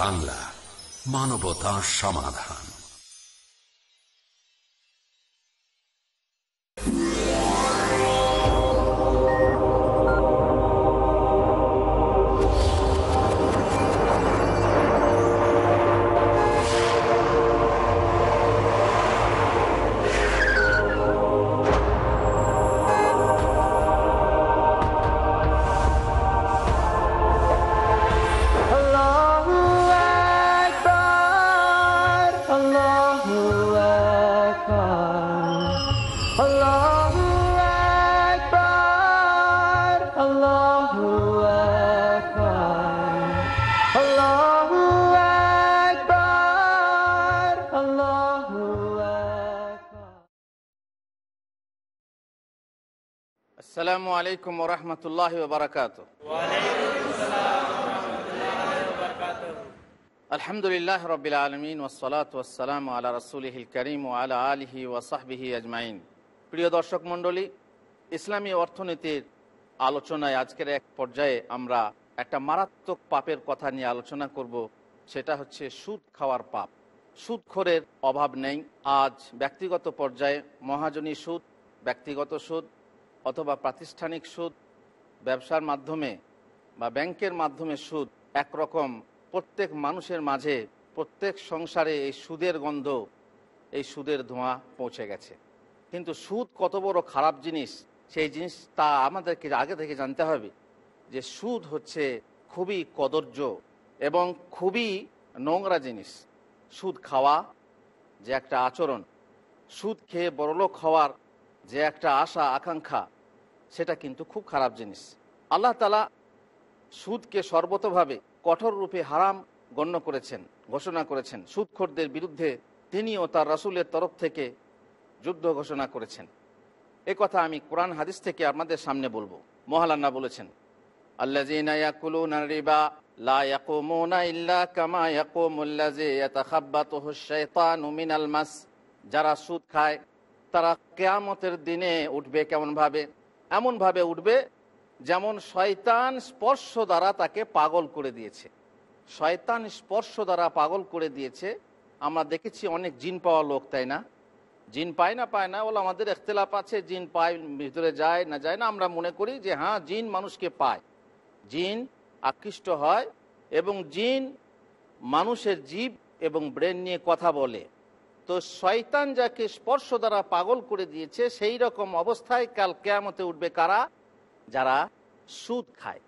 বাংলা মানবতা সমাধান আলাইকুম ওরহমতুল্লাহ বারকাত আলহামদুলিল্লাহ রবিল আলমিন ওসলাত ওসালাম রসুলহিল করিম ও আলা আলহি ওয়াসাহবিহি আজমাইন প্রিয় দর্শক মণ্ডলী ইসলামী অর্থনীতির আলোচনায় আজকের এক পর্যায়ে আমরা একটা মারাত্মক পাপের কথা নিয়ে আলোচনা করব সেটা হচ্ছে সুদ খাওয়ার পাপ সুদখোরের অভাব নেই আজ ব্যক্তিগত পর্যায়ে মহাজনী সুদ ব্যক্তিগত সুদ অথবা প্রাতিষ্ঠানিক সুদ ব্যবসার মাধ্যমে বা ব্যাংকের মাধ্যমে সুদ একরকম প্রত্যেক মানুষের মাঝে প্রত্যেক সংসারে এই সুদের গন্ধ এই সুদের ধোঁয়া পৌঁছে গেছে কিন্তু সুদ কত বড় খারাপ জিনিস সেই জিনিস তা আমাদেরকে আগে থেকে জানতে হবে যে সুদ হচ্ছে খুবই কদর্য এবং খুবই নোংরা জিনিস সুদ খাওয়া যে একটা আচরণ সুদ খেয়ে বড়লোক হওয়ার যে একটা আশা আকাঙ্ক্ষা সেটা কিন্তু খুব খারাপ জিনিস আল্লাহ তালা সুদকে সর্বতভাবে কঠোর রূপে হারাম গণ্য করেছেন ঘোষণা করেছেন সুদখোরদের বিরুদ্ধে তিনি ও তার রাসুলের তরফ থেকে যুদ্ধ ঘোষণা করেছেন এ কথা আমি কোরআন হাদিস থেকে আমাদের সামনে বলবো মহালান্না বলেছেন যারা সুদ খায় তারা কেয়ামতের দিনে উঠবে কেমন ভাবে এমনভাবে উঠবে যেমন শয়তান স্পর্শ দ্বারা তাকে পাগল করে দিয়েছে শয়তান স্পর্শ দ্বারা পাগল করে দিয়েছে আমরা দেখেছি অনেক জিন পাওয়া লোক তাই না জিন পায় না পায় না বলে আমাদের এখতলাপ আছে জিন পায় ভিতরে যায় না যায় না আমরা মনে করি যে হ্যাঁ জিন মানুষকে পায় জিন আকৃষ্ট হয় এবং জিন মানুষের জীব এবং ব্রেন নিয়ে কথা বলে তো শয়তান যাকে স্পর্শ দ্বারা পাগল করে দিয়েছে সেই রকম অবস্থায় কাল কেয়ামতে উঠবে কারা যারা সুদ খায়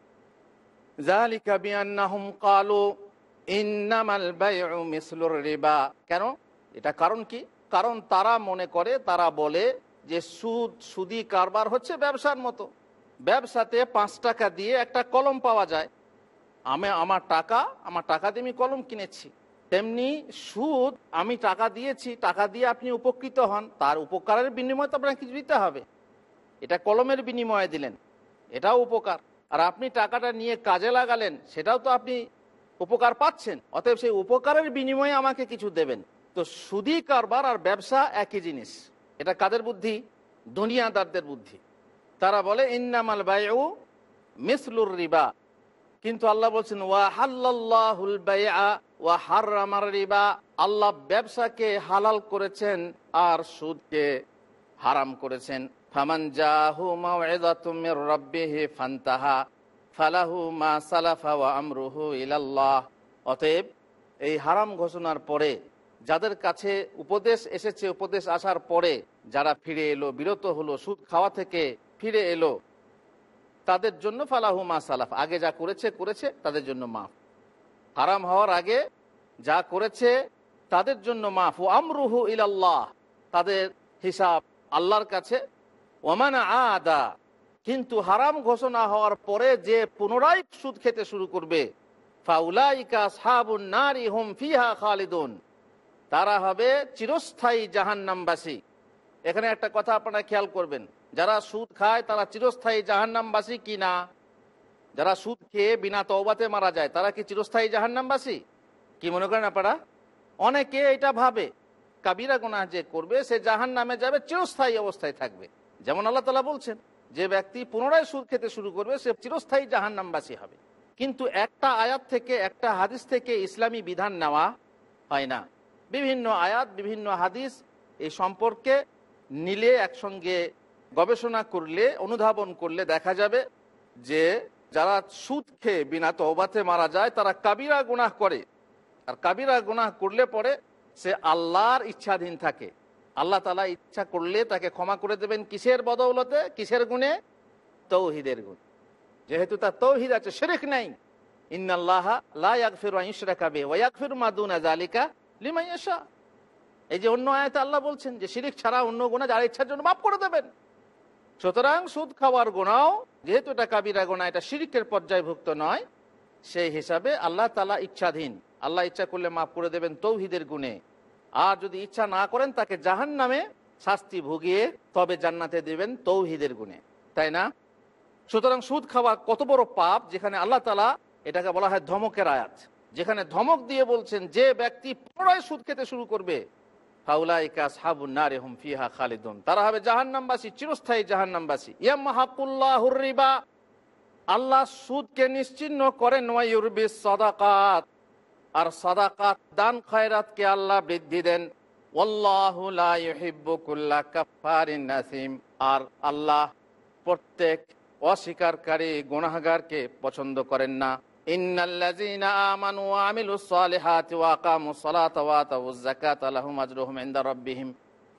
কালো কেন এটা কারণ কি কারণ তারা মনে করে তারা বলে যে সুদ সুদি কারবার হচ্ছে ব্যবসার মতো ব্যবসাতে পাঁচ টাকা দিয়ে একটা কলম পাওয়া যায় আমি আমার টাকা আমার টাকা দিয়ে আমি কলম কিনেছি তেমনি সুদ আমি টাকা দিয়েছি টাকা দিয়ে আপনি উপকৃত হন তার উপকারের বিনিময়ে তো আপনাকে কিছু দিতে হবে এটা কলমের বিনিময়ে দিলেন এটাও উপকার আর আপনি টাকাটা নিয়ে কাজে লাগালেন সেটাও তো আপনি উপকার পাচ্ছেন অতএব সেই উপকারের বিনিময়ে আমাকে কিছু দেবেন তো সুদি কারবার আর ব্যবসা একই জিনিস এটা কাদের বুদ্ধি দুনিয়াদারদের বুদ্ধি তারা বলে ইন্নামাল বায়ু মিসলুর রিবা কিন্তু আল্লাহ বলছেন ওয়া রিবা আল্লাহ ব্যবসাকে হালাল করেছেন আর সুদকে হারাম করেছেন ফামান জাহু ফান্তাহা ফালাহু মা সালাফা ওয়া আমরুহু ইলাল্লাহ অতএব এই হারাম ঘোষণার পরে যাদের কাছে উপদেশ এসেছে উপদেশ আসার পরে যারা ফিরে এলো বিরত হলো সুদ খাওয়া থেকে ফিরে এলো তাদের জন্য ফালাহু মা সালাফ আগে যা করেছে করেছে তাদের জন্য মাফ হারাম হওয়ার আগে যা করেছে তাদের জন্য মাফ ও আমরুহু ইলাল্লাহ তাদের হিসাব আল্লাহর কাছে ওমান আদা কিন্তু হারাম ঘোষণা হওয়ার পরে যে পুনরায় সুদ খেতে শুরু করবে তারা হবে চিরস্থায়ী জাহান্নামবাসী এখানে একটা কথা আপনারা খেয়াল করবেন যারা সুদ খায় তারা চিরস্থায়ী জাহান্নামবাসী কি না যারা সুদ খেয়ে বিনা তওবাতে মারা যায় তারা কি চিরস্থায়ী জাহান্নামবাসী কি মনে করেন আপনারা অনেকে এটা ভাবে কাবিরা গোনা যে করবে সে জাহান নামে যাবে চিরস্থায়ী অবস্থায় থাকবে যেমন আল্লাহ তালা বলছেন যে ব্যক্তি পুনরায় সুদ খেতে শুরু করবে সে চিরস্থায়ী জাহান হবে কিন্তু একটা আয়াত থেকে একটা হাদিস থেকে ইসলামী বিধান নেওয়া হয় না বিভিন্ন আয়াত বিভিন্ন হাদিস এই সম্পর্কে নিলে একসঙ্গে গবেষণা করলে অনুধাবন করলে দেখা যাবে যে যারা সুদ খেয়ে বিনা তওবাতে মারা যায় তারা কাবিরা গুনাহ করে আর কাবিরা গুনাহ করলে পরে সে আল্লাহর ইচ্ছাধীন থাকে আল্লাহ তালা ইচ্ছা করলে তাকে ক্ষমা করে দেবেন কিসের বদৌলতে কিসের গুণে তৌহিদের গুণ যেহেতু তার তৌহিদ আছে শেরেখ নাই ইন্নাল্লাহা এই যে অন্য আয়তে আল্লাহ বলছেন যে শিরিক ছাড়া অন্য গুণা যার ইচ্ছার জন্য মাফ করে দেবেন সুতরাং সুদ খাওয়ার গোনাও যেহেতু এটা কাবিরা গোনা এটা শিরিকের পর্যায়ভুক্ত নয় সেই হিসাবে আল্লাহ তালা ইচ্ছাধীন আল্লাহ ইচ্ছা করলে মাফ করে দেবেন তৌহিদের গুণে আর যদি ইচ্ছা না করেন তাকে জাহান নামে শাস্তি ভুগিয়ে তবে জান্নাতে দেবেন তৌহিদের গুণে তাই না সুতরাং সুদ খাওয়া কত বড় পাপ যেখানে আল্লাহ তালা এটাকে বলা হয় ধমকের আয়াত যেখানে ধমক দিয়ে বলছেন যে ব্যক্তি পুনরায় সুদ খেতে শুরু করবে ফাউলাইকা সাহাবুন নারে হুম ফিহা তারা হবে জাহান্নামবাসী চিরস্থায়ী জাহান্নামবাসী ইয়ামাহাকুল্লাহুর রিবা আল্লাহ সুদকে নিশ্চিন্ন করেন ওয়াইউরবি সদাকাত আর সদাকাত দান খায়রাতকে আল্লাহ বৃদ্ধি দেন নাসিম আর আল্লাহ প্রত্যেক অস্বীকারী গুণাগারকে পছন্দ করেন না ان الذين امنوا وعملوا الصالحات واقاموا الصلاه واتوا الزكاه لهم اجرهم عند ربهم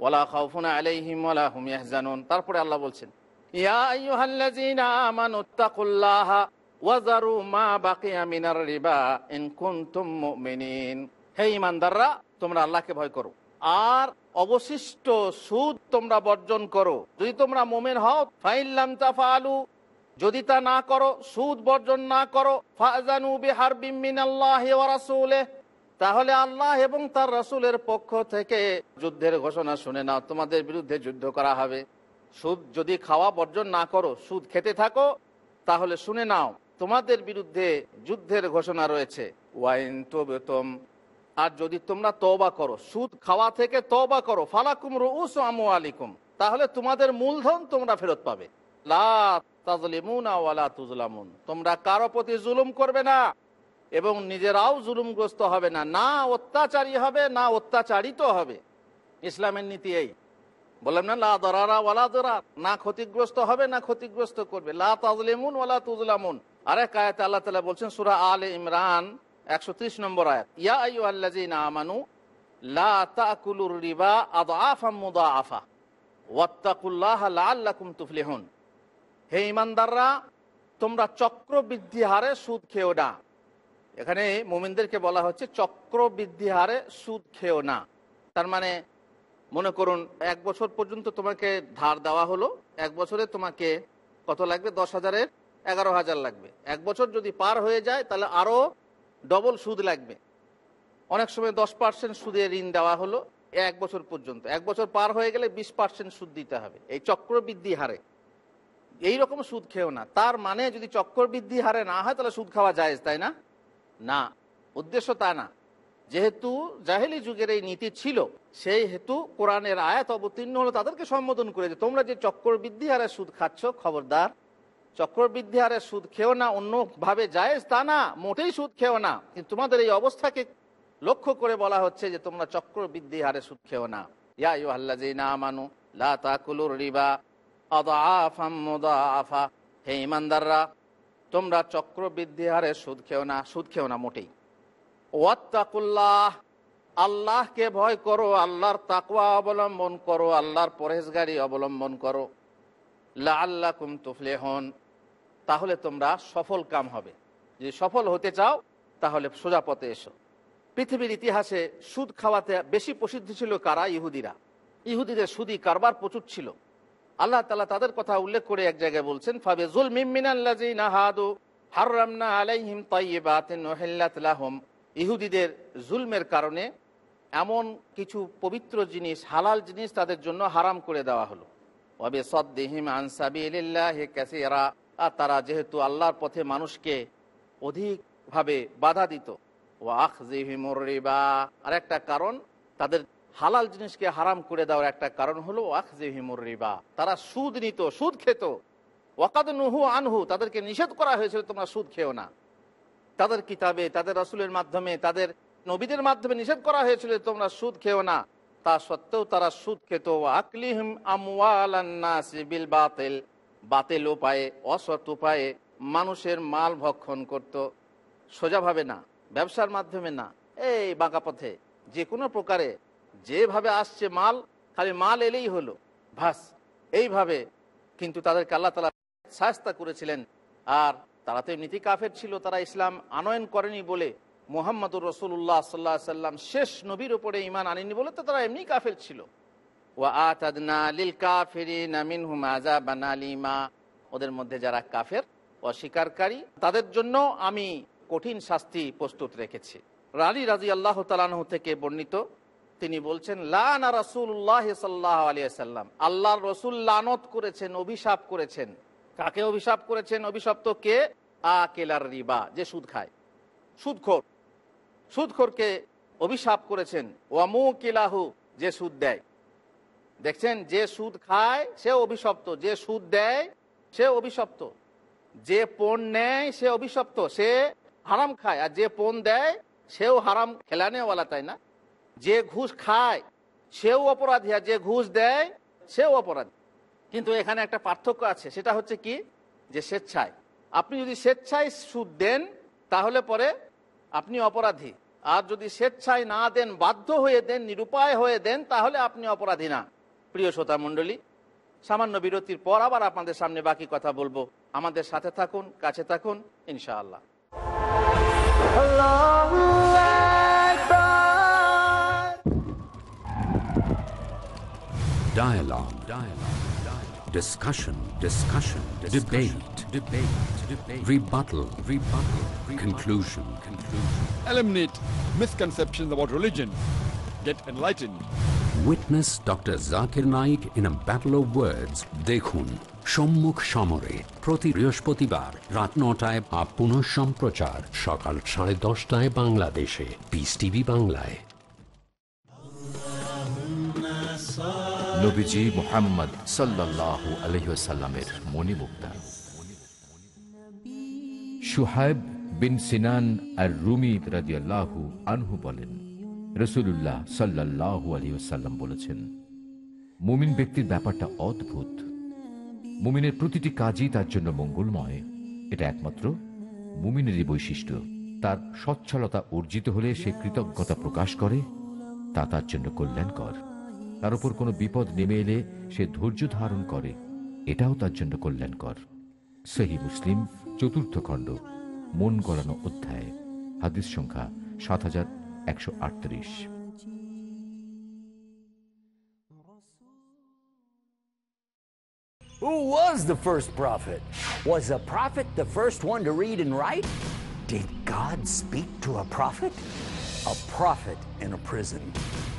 ولا خوف عليهم ولا هم يحزنون তারপরে আল্লাহ বলছেন ইয়া আইয়ুহাল্লাযীনা আমানু তাকুল্লাহা ওয়াযারু মা বাকিয়া মিনার রিবা ইন কুনতুম মুমিনিন হে ঈমানদাররা তোমরা আল্লাহকে ভয় করো আর অবশিষ্ট সুদ তোমরা বর্জন করো যদি তোমরা মুমিন হও ফাইল্লাম তাফালু যদি তা না করো সুদ বর্জন না করো তাহলে আল্লাহ এবং তার রসুলের পক্ষ থেকে যুদ্ধের ঘোষণা শুনে নাও তোমাদের বিরুদ্ধে যুদ্ধ করা হবে সুদ যদি খাওয়া বর্জন না করো সুদ খেতে থাকো তাহলে শুনে নাও তোমাদের বিরুদ্ধে যুদ্ধের ঘোষণা রয়েছে ওয়াইন আর যদি তোমরা তবা করো সুদ খাওয়া থেকে তবা করো ফালাকুম রুস আমু আলিকুম তাহলে তোমাদের মূলধন তোমরা ফেরত পাবে তোমরা কারো প্রতি জুলুম করবে না এবং নিজেরাও জুলুমগ্রস্ত হবে না না অত্যাচারী হবে না অত্যাচারিত হবে ইসলামের নীতি এই বললাম না লা দরারা ওয়ালা দরার না ক্ষতিগ্রস্ত হবে না ক্ষতিগ্রস্ত করবে লা তাজলিমুন ওয়ালা তুজলামুন আরে কায়াতে আল্লাহ তালা বলছেন সুরা আল ইমরান একশো নম্বর আয়াত ইয়া আইউ আল্লাজিন আমানু লা তাকুলুর রিবা আদআফা মুদাআফা ওয়াত্তাকুল্লাহ লাআল্লাকুম তুফলিহুন হে ইমানদাররা তোমরা চক্রবৃদ্ধি হারে সুদ খেও না এখানে মোমিনদেরকে বলা হচ্ছে চক্রবৃদ্ধি হারে সুদ খেও না তার মানে মনে করুন এক বছর পর্যন্ত তোমাকে ধার দেওয়া হলো এক বছরে তোমাকে কত লাগবে দশ হাজারের এগারো হাজার লাগবে এক বছর যদি পার হয়ে যায় তাহলে আরও ডবল সুদ লাগবে অনেক সময় দশ পার্সেন্ট সুদে ঋণ দেওয়া হলো এক বছর পর্যন্ত এক বছর পার হয়ে গেলে বিশ পার্সেন্ট সুদ দিতে হবে এই চক্রবৃদ্ধি হারে এই রকম সুদ খেও না তার মানে যদি চক্রবৃদ্ধি হারে না হয় তাহলে সুদ খাওয়া যায় তাই না না উদ্দেশ্য তা না যেহেতু জাহেলি যুগের এই নীতি ছিল সেই হেতু কোরআনের আয়াত অবতীর্ণ হলো তাদেরকে সম্বোধন করে যে তোমরা যে চক্রবৃদ্ধি হারে সুদ খাচ্ছ খবরদার চক্রবৃদ্ধি হারে সুদ খেও না অন্যভাবে যায় তা না মোটেই সুদ খেও না কিন্তু তোমাদের এই অবস্থাকে লক্ষ্য করে বলা হচ্ছে যে তোমরা চক্রবৃদ্ধি হারে সুদ খেও না ইয়া ইউ আল্লাহ না মানু লা তাকুলুর রিবা আদাফাম মুদাফা হে ইমানদাররা তোমরা চক্রবৃদ্ধি হারে সুদ খেও না সুদ খেও না মোটেই ওয়াত্তাকুল্লাহ আল্লাহকে ভয় করো আল্লাহর তাকুয়া অবলম্বন করো আল্লাহর পরেশগারি অবলম্বন করো লা আল্লাহ কুম তুফলে হন তাহলে তোমরা সফল কাম হবে যদি সফল হতে চাও তাহলে সোজা পথে এসো পৃথিবীর ইতিহাসে সুদ খাওয়াতে বেশি প্রসিদ্ধ ছিল কারা ইহুদিরা ইহুদিদের সুদি কারবার প্রচুর ছিল আল্লাহ তালা তাদের কথা উল্লেখ করে এক জায়গায় বলছেন ফাবে জুল আলাইহিম ইহুদিদের জুলমের কারণে এমন কিছু পবিত্র জিনিস হালাল জিনিস তাদের জন্য হারাম করে দেওয়া হলো ওয়াবে সদ্দিহিম আনসাবিল্লাহ ক্যাসিরা আর তারা যেহেতু আল্লাহর পথে মানুষকে অধিকভাবে বাধা দিত ও আখ জিহিমর আর একটা কারণ তাদের হালাল জিনিসকে হারাম করে দেওয়ার একটা কারণ হলো রিবা তারা সুদ নিত সুদ খেত ওয়াকাদ নুহু আনহু তাদেরকে নিষেধ করা হয়েছিল তোমরা সুদ খেও না তাদের কিতাবে তাদের রসুলের মাধ্যমে তাদের নবীদের মাধ্যমে নিষেধ করা হয়েছিল তোমরা সুদ খেও না তা সত্ত্বেও তারা সুদ খেত বিল বাতিল বাতিল উপায়ে অসৎ উপায়ে মানুষের মাল ভক্ষণ করত সোজাভাবে না ব্যবসার মাধ্যমে না এই বাঁকা পথে যে কোনো প্রকারে যেভাবে আসছে মাল খালি মাল এলেই হলো ভাস এইভাবে কিন্তু তাদেরকে আল্লাহ তালা সাহস্তা করেছিলেন আর তারা তো নীতি কাফের ছিল তারা ইসলাম আনয়ন করেনি বলে মোহাম্মদুর রসুল্লাহ সাল্লা সাল্লাম শেষ নবীর ওপরে ইমান আনেনি বলে তো তারা এমনি কাফের ছিল ওদের মধ্যে যারা কাফের অস্বীকারী তাদের জন্য আমি কঠিন শাস্তি প্রস্তুত রেখেছি রানী রাজি আল্লাহ তালানহ থেকে বর্ণিত তিনি বলছেন লানা রসুল্লাহ সাল্লাহ আলিয়াল্লাম আল্লাহ রসুল লানত করেছেন অভিশাপ করেছেন কাকে অভিশাপ করেছেন অভিশপ্ত কে আকেলার রিবা যে সুদ খায় সুদখোর সুদখোরকে অভিশাপ করেছেন ওয়ামু কিলাহু যে সুদ দেয় দেখছেন যে সুদ খায় সে অভিশপ্ত যে সুদ দেয় সে অভিশপ্ত যে পণ নেয় সে অভিশপ্ত সে হারাম খায় আর যে পণ দেয় সেও হারাম খেলানেওয়ালা তাই না যে ঘুষ খায় সেও অপরাধী আর যে ঘুষ দেয় সেও অপরাধী কিন্তু এখানে একটা পার্থক্য আছে সেটা হচ্ছে কি যে স্বেচ্ছায় আপনি যদি স্বেচ্ছায় সুদ দেন তাহলে পরে আপনি অপরাধী আর যদি স্বেচ্ছায় না দেন বাধ্য হয়ে দেন নিরুপায় হয়ে দেন তাহলে আপনি অপরাধী না প্রিয় শ্রোতা মণ্ডলী সামান্য বিরতির পর আবার আপনাদের সামনে বাকি কথা বলবো আমাদের সাথে থাকুন কাছে থাকুন ইনশাআল্লাহ Dialogue. Dialogue. Dialogue. Discussion. Discussion. Discussion. Debate. Debate. Debate. Rebuttal. Rebuttal. Rebuttal. Conclusion. Conclusion. Eliminate misconceptions about religion. Get enlightened. Witness Dr. Zakir Naik in a battle of words. দেখুন সম্মুখ সমরে প্রতি বৃহস্পতিবার রাত নটায় বা পুনঃ সম্প্রচার সকাল সাড়ে দশটায় বাংলাদেশে পিস টিভি বাংলায় নবীজি মোহাম্মদ সাল্লাহ আলহিসাল্লামের মণিমুক্তা সুহায়ব বিন সিনান আর রুমি রাজিয়াল্লাহু আনহু বলেন রসুল্লাহ সাল্লাহ আলহিসাল্লাম বলেছেন মুমিন ব্যক্তির ব্যাপারটা অদ্ভুত মুমিনের প্রতিটি কাজই তার জন্য মঙ্গলময় এটা একমাত্র মুমিনেরই বৈশিষ্ট্য তার সচ্ছলতা অর্জিত হলে সে কৃতজ্ঞতা প্রকাশ করে তা তার জন্য কল্যাণকর তার উপর কোনো বিপদ নেমে এলে সে ধৈর্য ধারণ করে এটাও তার জন্য কল্যাণকর সেহি মুসলিম চতুর্থ খণ্ড মন গড়ানো অধ্যায় হাদিস সংখ্যা সাত হাজার একশো আটত্রিশ Who was the first prophet? Was a prophet the first one to read and write? Did God speak to a prophet? A prophet in a prison.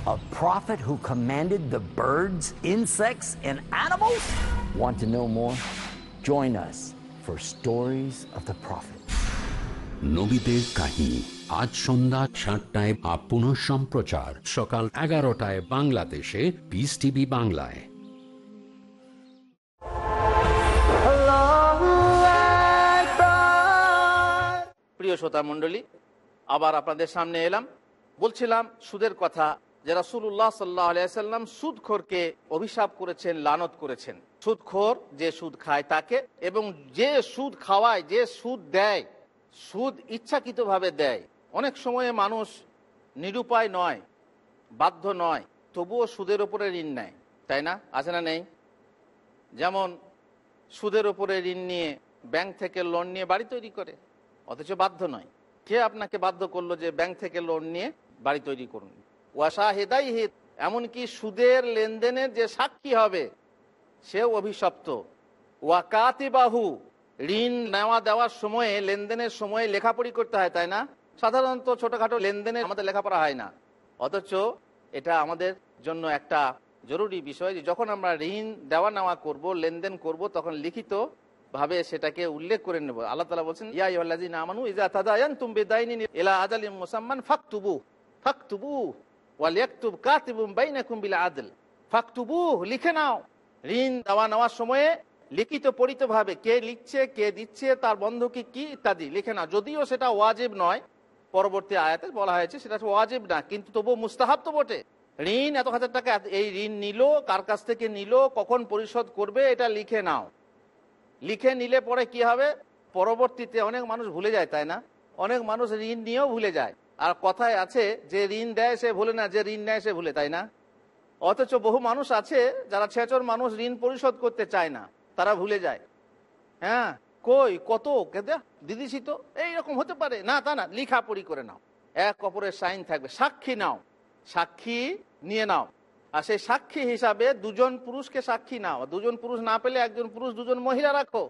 A prophet who commanded the birds, insects, and animals? Want to know more? Join us for Stories of the Prophet. নবীদের কাহিনী আজ সন্ধ্যা সাতটায় আপন সম্প্রচার সকাল এগারোটায় বাংলাদেশে Peace TV বাংলায় প্রিয় শ্রোতা মন্ডলী আবার আপনাদের সামনে এলাম বলছিলাম সুদের কথা যে রাসুল্লাহ সাল্লাহ আলিয়াল্লাম সুদখোরকে অভিশাপ করেছেন লানত করেছেন সুদখোর যে সুদ খায় তাকে এবং যে সুদ খাওয়ায় যে সুদ দেয় সুদ ইচ্ছাকৃতভাবে দেয় অনেক সময়ে মানুষ নিরুপায় নয় বাধ্য নয় তবুও সুদের ওপরে ঋণ নেয় তাই না আছে না নেই যেমন সুদের ওপরে ঋণ নিয়ে ব্যাংক থেকে লোন নিয়ে বাড়ি তৈরি করে অথচ বাধ্য নয় কে আপনাকে বাধ্য করলো যে ব্যাংক থেকে লোন নিয়ে বাড়ি তৈরি করুন ওয়াশাহেদাইহিত এমনকি সুদের লেনদেনের যে সাক্ষী হবে সেও অভিশপ্ত ওয়াকাতিবাহু ঋণ নেওয়া দেওয়ার সময়ে লেনদেনের সময়ে লেখাপড়ি করতে হয় তাই না সাধারণত ছোটোখাটো লেনদেনে আমাদের লেখাপড়া হয় না অথচ এটা আমাদের জন্য একটা জরুরি বিষয় যে যখন আমরা ঋণ দেওয়া নেওয়া করব লেনদেন করব তখন লিখিত ভাবে সেটাকে উল্লেখ করে নেব আল্লাহ তালা বলছেন ইয়াই ইজা তুমি এলা মুসাম্মান ওয়ালিয়াকুব কাতিবুম বাইনাকুম বিল আদল ফাকতুবু লিখে নাও ঋণ দেওয়া নেওয়ার সময়ে লিখিত পরিতভাবে কে লিখছে কে দিচ্ছে তার বন্ধকি কি ইত্যাদি লিখে নাও যদিও সেটা ওয়াজিব নয় পরবর্তী আয়াতে বলা হয়েছে সেটা ওয়াজিব না কিন্তু তবু মুস্তাহাব তো বটে ঋণ এত হাজার টাকা এই ঋণ নিল কার কাছ থেকে নিল কখন পরিশোধ করবে এটা লিখে নাও লিখে নিলে পরে কি হবে পরবর্তীতে অনেক মানুষ ভুলে যায় তাই না অনেক মানুষ ঋণ নিয়েও ভুলে যায় আর কথায় আছে যে ঋণ দেয় সে ভুলে না যে ঋণ নেয় সে ভুলে তাই না অথচ বহু মানুষ আছে যারা ছেচর মানুষ ঋণ পরিশোধ করতে চায় না তারা ভুলে যায় হ্যাঁ কই কত দিদিছি তো এইরকম হতে পারে না তা না লিখাপড়ি করে নাও এক অপরের সাইন থাকবে সাক্ষী নাও সাক্ষী নিয়ে নাও আর সেই সাক্ষী হিসাবে দুজন পুরুষকে সাক্ষী নাও দুজন পুরুষ না পেলে একজন পুরুষ দুজন মহিলা রাখো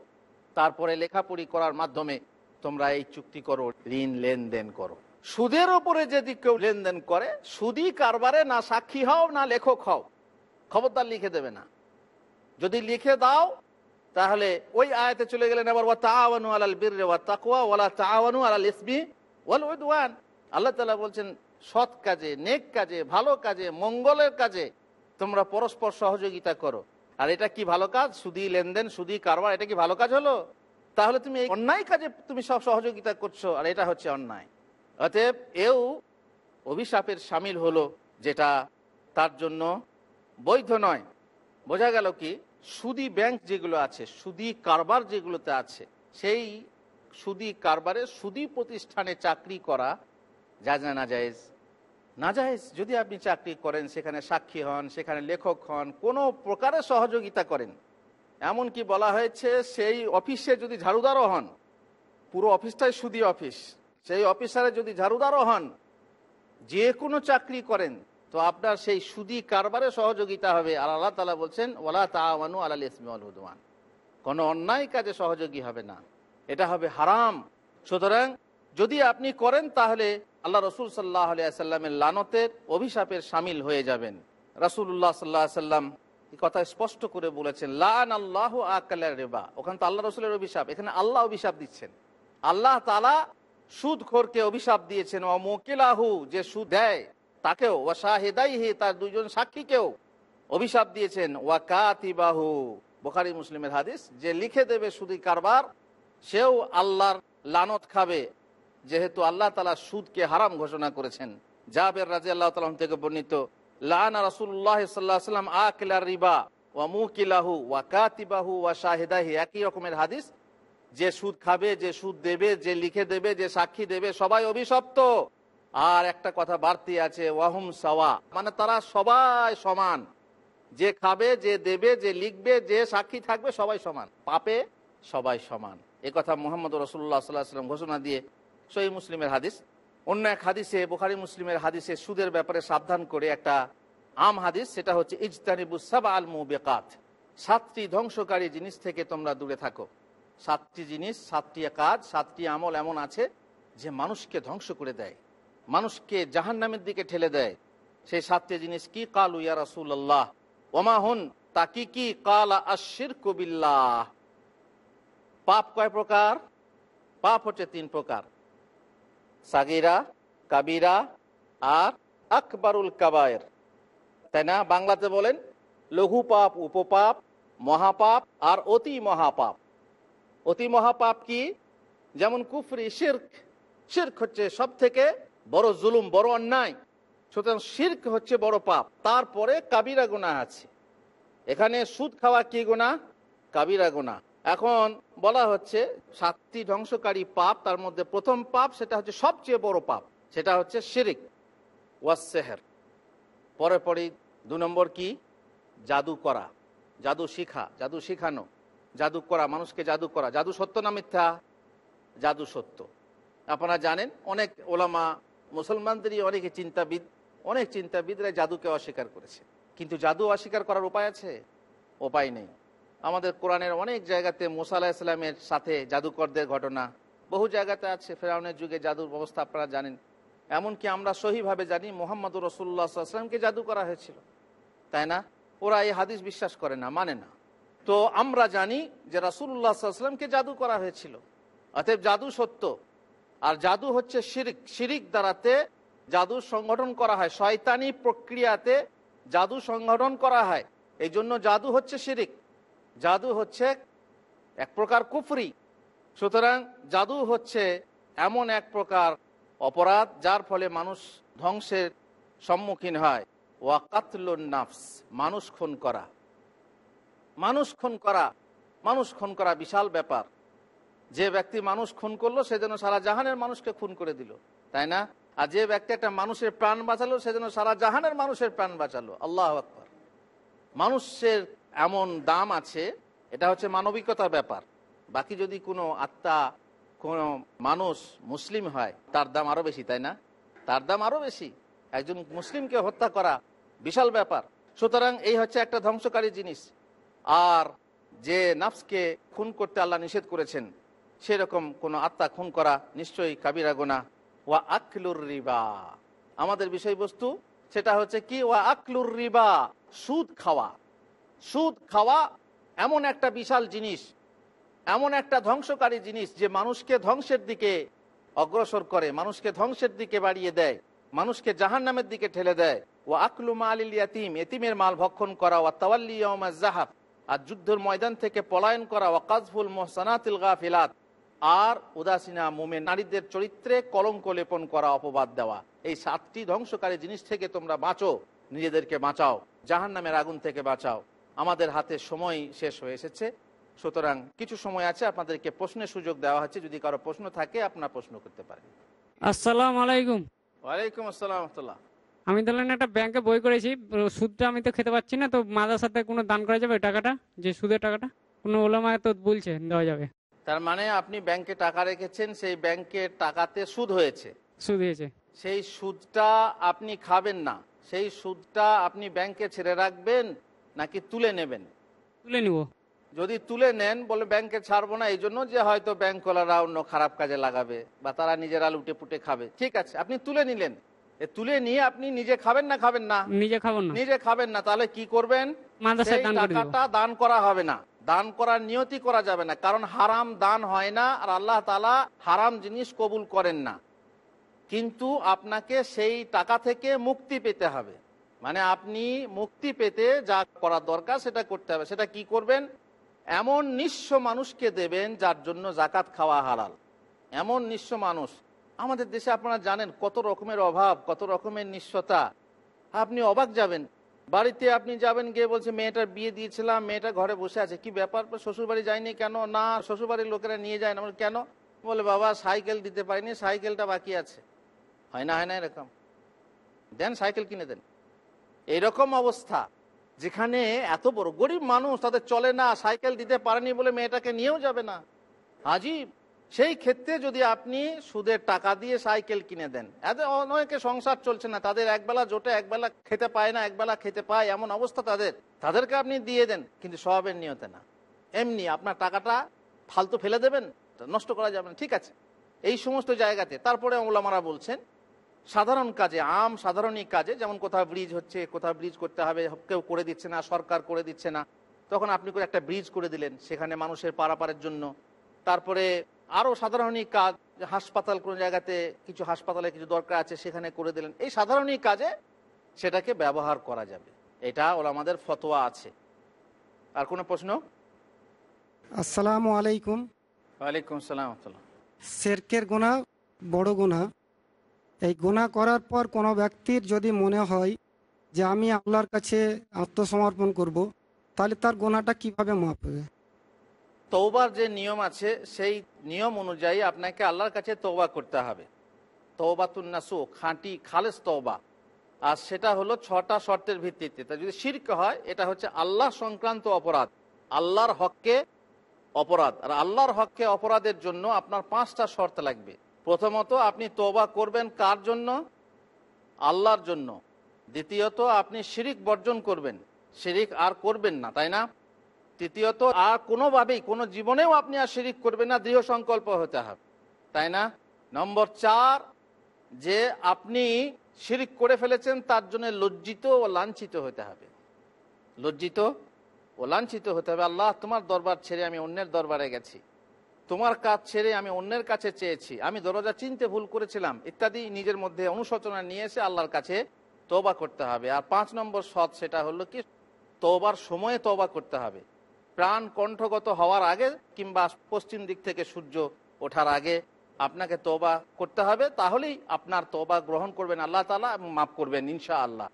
তারপরে লেখাপড়ি করার মাধ্যমে তোমরা এই চুক্তি করো ঋণ লেনদেন করো সুদের ওপরে যদি কেউ লেনদেন করে সুদি কারবারে না সাক্ষী হও না লেখক হও খবরদার লিখে দেবে না যদি লিখে দাও তাহলে ওই আয়তে চলে গেলেন আবার ওয়া তাওয়ানু আলাল বিররে ওয়া তাকওয়া ওয়ালা তাওয়ানু আলাল ইসমি ওয়াল উদওয়ান আল্লাহ তাআলা বলছেন সৎ কাজে নেক কাজে ভালো কাজে মঙ্গলের কাজে তোমরা পরস্পর সহযোগিতা করো আর এটা কি ভালো কাজ সুদি লেনদেন সুদি কারবার এটা কি ভালো কাজ হলো তাহলে তুমি অন্যায় কাজে তুমি সব সহযোগিতা করছো আর এটা হচ্ছে অন্যায় অতএব এও অভিশাপের সামিল হলো যেটা তার জন্য বৈধ নয় বোঝা গেল কি সুদি ব্যাংক যেগুলো আছে সুদি কারবার যেগুলোতে আছে সেই সুদি কারবারে সুদি প্রতিষ্ঠানে চাকরি করা যা যা না জায়েজ না জায়েজ যদি আপনি চাকরি করেন সেখানে সাক্ষী হন সেখানে লেখক হন কোনো প্রকারে সহযোগিতা করেন এমন কি বলা হয়েছে সেই অফিসে যদি ঝাড়ুদারও হন পুরো অফিসটাই সুদি অফিস সেই অফিসারে যদি ঝাড়ুদারও হন যে কোনো চাকরি করেন তো আপনার সেই সুদি কারবারে সহযোগিতা হবে আর আল্লাহ তালা বলছেন ওলা তাওয়ানু আলাল ইসমিউল হুদওয়ান কোনো অন্যায় কাজে সহযোগী হবে না এটা হবে হারাম সুতরাং যদি আপনি করেন তাহলে আল্লাহ রসুল সাল্লাহ আলিয়াল্লামের লানতের অভিশাপের সামিল হয়ে যাবেন রসুল্লাহ সাল্লাহ সাল্লাম কথা স্পষ্ট করে বলেছেন লান আল্লাহ আকাল রেবা ওখানে তো আল্লাহ রসুলের অভিশাপ এখানে আল্লাহ অভিশাপ দিচ্ছেন আল্লাহ তালা সুদখোরকে অভিশাপ দিয়েছেন অমোকেলাহু যে সুদ দেয় তাকেও ওয়া শাহেদাইহি তার দুইজন সাক্ষীকেও অভিশাপ দিয়েছেন ওয়া কাতিবাহু বোখারি মুসলিমের হাদিস যে লিখে দেবে সুদি কারবার সেও আল্লাহর লানত খাবে যেহেতু আল্লাহ তালা সুদকে হারাম ঘোষণা করেছেন জাবের রাজি আল্লাহ তালাম থেকে বর্ণিত লানা রাসুল্লাহ সাল্লাহ সাল্লাম আকিলা রিবা ওয়া কিলাহু ওয়া কাতিবাহু ওয়া শাহেদাহি একই রকমের হাদিস যে সুদ খাবে যে সুদ দেবে যে লিখে দেবে যে সাক্ষী দেবে সবাই অভিশপ্ত আর একটা কথা বাড়তি আছে ওয়াহুম সাওয়া মানে তারা সবাই সমান যে খাবে যে দেবে যে লিখবে যে সাক্ষী থাকবে সবাই সমান পাপে সবাই সমান এ কথা মোহাম্মদ রসুল্লাহ সাল্লাহাম ঘোষণা দিয়ে সই মুসলিমের হাদিস অন্য এক হাদিসে বোখারি মুসলিমের হাদিসে সুদের ব্যাপারে সাবধান করে একটা আম হাদিস সেটা হচ্ছে ইজতানিবুসাব আল মুবেকাত সাতটি ধ্বংসকারী জিনিস থেকে তোমরা দূরে থাকো সাতটি জিনিস সাতটি কাজ সাতটি আমল এমন আছে যে মানুষকে ধ্বংস করে দেয় মানুষকে জাহান নামের দিকে ঠেলে দেয় সেই সাতটি জিনিস কি কালু ইয়া রাসুল্লাহ ওমা হন তা কি কি কাল আশির কবিল্লাহ পাপ কয় প্রকার পাপ হচ্ছে তিন প্রকার সাগিরা কাবিরা আর আকবরুল কাবায়ের তাই না বাংলাতে বলেন লঘু পাপ উপপাপ মহাপাপ আর অতি মহাপাপ অতি মহাপাপ কি যেমন কুফরি শির্ক শির্ক হচ্ছে সব থেকে বড় জুলুম বড় অন্যায় সুতরাং শির্ক হচ্ছে বড় পাপ তারপরে কাবিরা গোনা আছে এখানে সুদ খাওয়া কি গোনা কাবিরা গোনা এখন বলা হচ্ছে সাতটি ধ্বংসকারী পাপ তার মধ্যে প্রথম পাপ সেটা হচ্ছে সবচেয়ে বড় পাপ সেটা হচ্ছে শিরিক ওয়াসেহের পরে পরে দু নম্বর কি জাদু করা জাদু শিখা জাদু শিখানো জাদু করা মানুষকে জাদু করা জাদু সত্য না মিথ্যা জাদু সত্য আপনারা জানেন অনেক ওলামা মুসলমানদেরই অনেকে চিন্তাবিদ অনেক চিন্তাবিদরা জাদুকে অস্বীকার করেছে কিন্তু জাদু অস্বীকার করার উপায় আছে উপায় নেই আমাদের কোরআনের অনেক জায়গাতে মোসা ইসলামের সাথে জাদুকরদের ঘটনা বহু জায়গাতে আছে ফেরাউনের যুগে জাদুর ব্যবস্থা আপনারা জানেন এমনকি আমরা সহিভাবে জানি মোহাম্মদ রসুল্লাহ আসলামকে জাদু করা হয়েছিল তাই না ওরা এই হাদিস বিশ্বাস করে না মানে না তো আমরা জানি যে রাসুল্লাহ সাল্লামকে জাদু করা হয়েছিল অতএব জাদু সত্য আর জাদু হচ্ছে শিরিক শিরিক দ্বারাতে জাদু সংগঠন করা হয় শয়তানি প্রক্রিয়াতে জাদু সংগঠন করা হয় এই জন্য জাদু হচ্ছে শিরিক জাদু হচ্ছে এক প্রকার কুফরি সুতরাং জাদু হচ্ছে এমন এক প্রকার অপরাধ যার ফলে মানুষ ধ্বংসের সম্মুখীন হয় ওয়াকাতল নাফস মানুষ খুন করা মানুষ খুন করা মানুষ খুন করা বিশাল ব্যাপার যে ব্যক্তি মানুষ খুন করলো সে যেন সারা জাহানের মানুষকে খুন করে দিল তাই না আর যে ব্যক্তি একটা মানুষের প্রাণ বাঁচালো সে যেন সারা জাহানের মানুষের প্রাণ বাঁচালো আল্লাহ আকবর মানুষের এমন দাম আছে এটা হচ্ছে মানবিকতার ব্যাপার বাকি যদি কোনো আত্মা কোনো মানুষ মুসলিম হয় তার দাম আরও বেশি তাই না তার দাম আরও বেশি একজন মুসলিমকে হত্যা করা বিশাল ব্যাপার সুতরাং এই হচ্ছে একটা ধ্বংসকারী জিনিস আর যে নাফসকে খুন করতে আল্লাহ নিষেধ করেছেন সেরকম কোনো আত্মা খুন করা নিশ্চয়ই কাবিরা গোনা ওয়া আকলুর রিবা আমাদের বিষয়বস্তু সেটা হচ্ছে কি ওয়া আকলুর রিবা সুদ খাওয়া সুদ খাওয়া এমন একটা বিশাল জিনিস এমন একটা ধ্বংসকারী জিনিস যে মানুষকে ধ্বংসের দিকে অগ্রসর করে মানুষকে ধ্বংসের দিকে বাড়িয়ে দেয় মানুষকে জাহান নামের দিকে ঠেলে দেয় ও মাল আলিল ইয়াতিম এতিমের মাল ভক্ষণ করা ওয়া তাওয়াল্লি জাহাব আর যুদ্ধের ময়দান থেকে পলায়ন করা ওয়াকাজফুল মোহসানাতিল গাফিলাত আর উদাসীনা মোমে নারীদের চরিত্রে কলঙ্ক লেপন করা অপবাদ দেওয়া এই সাতটি ধ্বংসকারী জিনিস থেকে তোমরা বাঁচো নিজেদেরকে বাঁচাও জাহান নামের আগুন থেকে বাঁচাও আমাদের হাতে সময় শেষ হয়ে এসেছে সুতরাং কিছু সময় আছে আপনাদেরকে প্রশ্নের সুযোগ দেওয়া হচ্ছে যদি কারো প্রশ্ন থাকে আপনার প্রশ্ন করতে পারেন আসসালাম আলাইকুম ওয়ালাইকুম আসসালাম আমি ধরেন একটা ব্যাংকে বই করেছি সুদটা আমি তো খেতে পাচ্ছি না তো মাদার সাথে কোনো দান করা যাবে টাকাটা যে সুদের টাকাটা কোনো ওলামা তো বলছে দেওয়া যাবে তার মানে আপনি ব্যাংকে টাকা রেখেছেন সেই ব্যাংকের টাকাতে সুদ হয়েছে সুদ হয়েছে সেই সুদটা আপনি খাবেন না সেই সুদটা আপনি ব্যাংকে ছেড়ে রাখবেন নাকি তুলে নেবেন তুলে নিব যদি তুলে নেন বলে ব্যাংকে ছাড়বো না এই জন্য যে হয়তো ব্যাংকওয়ালারা অন্য খারাপ কাজে লাগাবে বা তারা নিজেরা লুটে পুটে খাবে ঠিক আছে আপনি তুলে নিলেন তুলে নিয়ে আপনি নিজে খাবেন না খাবেন না নিজে খাবেন না নিজে খাবেন না তাহলে কি করবেন টাকাটা দান করা হবে না দান করার নিয়তি করা যাবে না কারণ হারাম দান হয় না আর আল্লাহ তালা হারাম জিনিস কবুল করেন না কিন্তু আপনাকে সেই টাকা থেকে মুক্তি পেতে হবে মানে আপনি মুক্তি পেতে যা করা দরকার সেটা করতে হবে সেটা কি করবেন এমন নিঃস্ব মানুষকে দেবেন যার জন্য জাকাত খাওয়া হারাল এমন নিঃস্ব মানুষ আমাদের দেশে আপনারা জানেন কত রকমের অভাব কত রকমের নিঃস্বতা আপনি অবাক যাবেন বাড়িতে আপনি যাবেন গিয়ে বলছে মেয়েটার বিয়ে দিয়েছিলাম মেয়েটা ঘরে বসে আছে কি ব্যাপার শ্বশুরবাড়ি যায়নি কেন না শ্বশুরবাড়ির লোকেরা নিয়ে যায় না বলে কেন বলে বাবা সাইকেল দিতে পারিনি সাইকেলটা বাকি আছে হয় না হয় না এরকম দেন সাইকেল কিনে দেন এরকম অবস্থা যেখানে এত বড় গরিব মানুষ তাদের চলে না সাইকেল দিতে পারেনি বলে মেয়েটাকে নিয়েও যাবে না আজীব সেই ক্ষেত্রে যদি আপনি সুদের টাকা দিয়ে সাইকেল কিনে দেন এতে অনেকে সংসার চলছে না তাদের একবেলা জোটে একবেলা খেতে পায় না একবেলা খেতে পায় এমন অবস্থা তাদের তাদেরকে আপনি দিয়ে দেন কিন্তু স্বভাবের নিয়তে না এমনি আপনার টাকাটা ফালতু ফেলে দেবেন নষ্ট করা যাবে না ঠিক আছে এই সমস্ত জায়গাতে তারপরে ওলামারা বলছেন সাধারণ কাজে আম সাধারণই কাজে যেমন কোথাও ব্রিজ হচ্ছে কোথাও ব্রিজ করতে হবে কেউ করে দিচ্ছে না সরকার করে দিচ্ছে না তখন আপনি করে একটা ব্রিজ করে দিলেন সেখানে মানুষের পারাপারের জন্য তারপরে আরও সাধারণই কাজ হাসপাতাল কোনো জায়গাতে কিছু হাসপাতালে কিছু দরকার আছে সেখানে করে দিলেন এই সাধারণই কাজে সেটাকে ব্যবহার করা যাবে এটা ওরা আমাদের ফতোয়া আছে আর কোনো প্রশ্ন আসসালাম আলাইকুম ওয়ালাইকুম সালাম সেরকের গোনা বড় গোনা এই গোনা করার পর কোনো ব্যক্তির যদি মনে হয় যে আমি আল্লাহর কাছে আত্মসমর্পণ করব তাহলে তার গোনাটা কিভাবে মাপ হবে তৌবার যে নিয়ম আছে সেই নিয়ম অনুযায়ী আপনাকে আল্লাহর কাছে তৌবা করতে হবে তৌবাতুন্নাসু খাঁটি খালেস তৌবা আর সেটা হলো ছটা শর্তের ভিত্তিতে তা যদি শির্ক হয় এটা হচ্ছে আল্লাহ সংক্রান্ত অপরাধ আল্লাহর হককে অপরাধ আর আল্লাহর হককে অপরাধের জন্য আপনার পাঁচটা শর্ত লাগবে প্রথমত আপনি তৌবা করবেন কার জন্য আল্লাহর জন্য দ্বিতীয়ত আপনি শিরিক বর্জন করবেন শিরিক আর করবেন না তাই না তৃতীয়ত আর কোনোভাবেই কোনো জীবনেও আপনি আর শিরিক করবেন না দৃঢ় সংকল্প হতে হবে তাই না নম্বর চার যে আপনি শিরিক করে ফেলেছেন তার জন্য লজ্জিত ও লাঞ্ছিত হতে হবে লজ্জিত ও লাঞ্ছিত হতে হবে আল্লাহ তোমার দরবার ছেড়ে আমি অন্যের দরবারে গেছি তোমার কাজ ছেড়ে আমি অন্যের কাছে চেয়েছি আমি দরজা চিনতে ভুল করেছিলাম ইত্যাদি নিজের মধ্যে অনুশোচনা নিয়ে এসে আল্লাহর কাছে তোবা করতে হবে আর পাঁচ নম্বর সৎ সেটা হলো কি তোবার সময়ে তোবা করতে হবে প্রাণ কণ্ঠগত হওয়ার আগে কিংবা পশ্চিম দিক থেকে সূর্য ওঠার আগে আপনাকে তোবা করতে হবে তাহলেই আপনার তোবা গ্রহণ করবেন আল্লাহ তালা এবং মাফ করবেন ইনশা আল্লাহ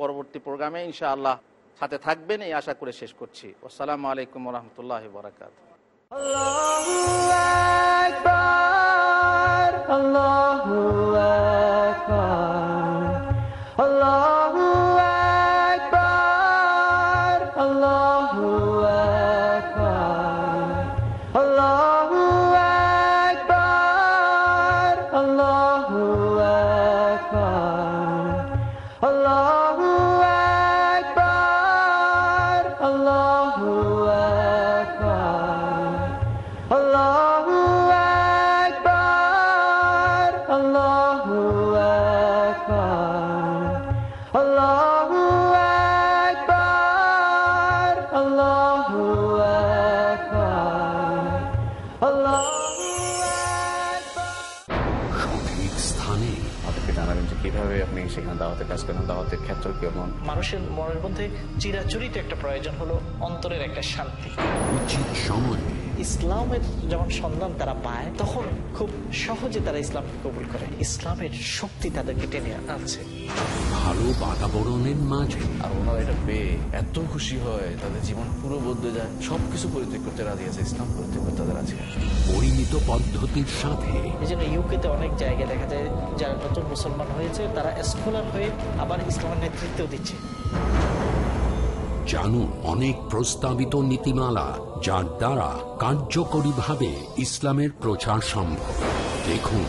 পরবর্তী প্রোগ্রামে ইনশা আল্লাহ সাথে থাকবেন এই আশা করে শেষ করছি আসসালামু আলাইকুম রহমতুল্লাহ বরাকাত আল্লাহ মানুষের মনের মধ্যে চিরাচরিত একটা প্রয়োজন হলো অন্তরের একটা শান্তি উচিত সময়ে ইসলামের যখন সন্ধান তারা পায় তখন খুব সহজে তারা ইসলামকে কবুল করে ইসলামের শক্তি তাদেরকে টেনে আনছে ভালো বাতাবরণের মাঝে আর ওনারা এটা পেয়ে এত খুশি হয় তাদের জীবন পুরো বদলে যায় সবকিছু পরিত্যাগ করতে রাজি আছে ইসলাম পরিত্যাগ করতে তাদের আছে পরিণত পদ্ধতির সাথে এই ইউকেতে অনেক জায়গায় দেখা যায় যারা নতুন মুসলমান হয়েছে তারা স্কলার হয়ে আবার ইসলামের নেতৃত্ব দিচ্ছে জানুন অনেক প্রস্তাবিত নীতিমালা যার দ্বারা কার্যকরীভাবে ইসলামের প্রচার সম্ভব দেখুন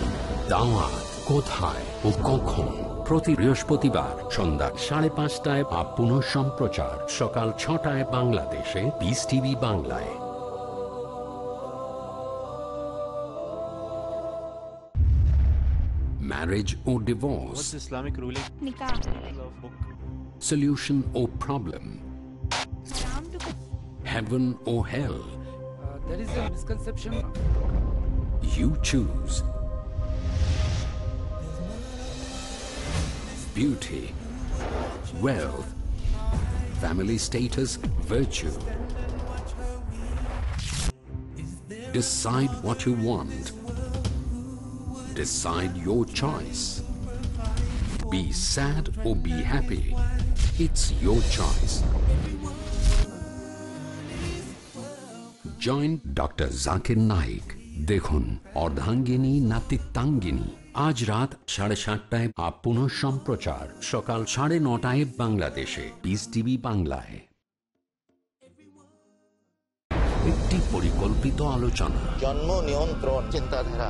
দাওয়া কোথায় ও কখন প্রতি বৃহস্পতিবার সন্ধ্যা সাড়ে পাঁচটায় বা পুনঃ সম্প্রচার সকাল ছটায় বাংলাদেশে পিস টিভি বাংলায় marriage or divorce What's islamic ruling solution or problem heaven or hell uh, there is a misconception you choose beauty, wealth, family status, virtue. Decide what you want. Decide your choice. Be sad or be happy. It's your choice. Join doctor Zakir Naik দেখুন অর্ধাঙ্গিনী নাতিত্বাঙ্গিনী আজ রাত সাড়ে সাতটায় up পুনঃ সম্প্রচার সকাল সাড়ে নটায় বাংলাদেশে বিস টিভি বাংলায় একটি পরিকল্পিত আলোচনা জন্ম নিয়ন্ত্রণ চিন্তাধারা